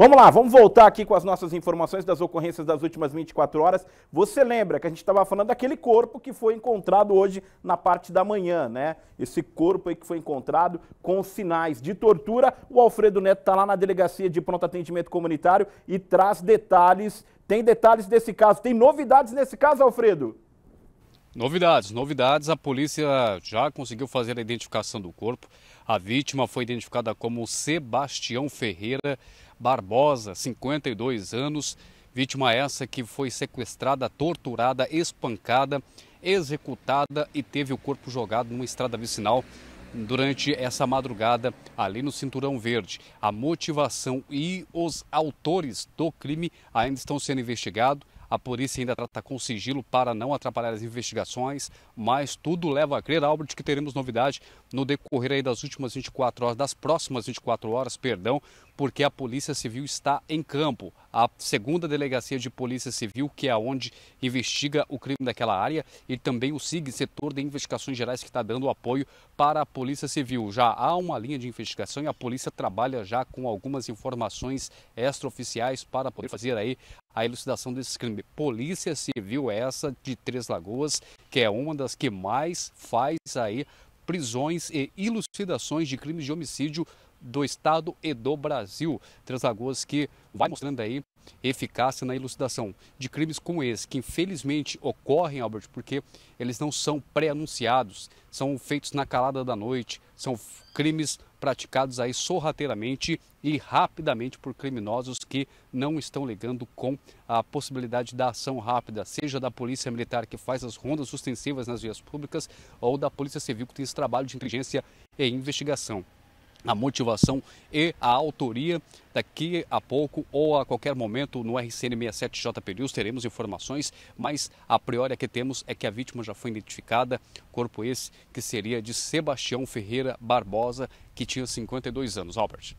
Vamos lá, vamos voltar aqui com as nossas informações das ocorrências das últimas 24 horas. Você lembra que a gente estava falando daquele corpo que foi encontrado hoje na parte da manhã, né? Esse corpo aí que foi encontrado com sinais de tortura. O Alfredo Neto está lá na delegacia de pronto atendimento comunitário e traz detalhes. Tem detalhes desse caso, tem novidades nesse caso, Alfredo? Novidades, novidades, a polícia já conseguiu fazer a identificação do corpo. A vítima foi identificada como Sebastião Ferreira Barbosa, 52 anos, vítima essa que foi sequestrada, torturada, espancada, executada e teve o corpo jogado numa estrada vicinal durante essa madrugada ali no Cinturão Verde. A motivação e os autores do crime ainda estão sendo investigados. A polícia ainda trata com sigilo para não atrapalhar as investigações, mas tudo leva a crer, Albert, que teremos novidade no decorrer das últimas 24 horas, das próximas 24 horas, perdão, porque a Polícia Civil está em campo a segunda delegacia de polícia civil, que é onde investiga o crime daquela área, e também o SIG, setor de investigações gerais, que está dando apoio para a polícia civil. Já há uma linha de investigação e a polícia trabalha já com algumas informações extraoficiais para poder fazer aí a elucidação desse crime. Polícia Civil é essa de Três Lagoas, que é uma das que mais faz aí prisões e elucidações de crimes de homicídio do Estado e do Brasil. Três Lagoas que vai mostrando aí eficácia na elucidação de crimes como esse, que infelizmente ocorrem, Albert, porque eles não são pré-anunciados, são feitos na calada da noite, são crimes praticados aí sorrateiramente e rapidamente por criminosos que não estão ligando com a possibilidade da ação rápida, seja da Polícia Militar que faz as rondas ostensivas nas vias públicas ou da Polícia Civil que tem esse trabalho de inteligência e investigação a motivação e a autoria. Daqui a pouco ou a qualquer momento no RCN 67JP News teremos informações, mas a priori que temos é que a vítima já foi identificada, corpo esse que seria de Sebastião Ferreira Barbosa, que tinha 52 anos. Albert.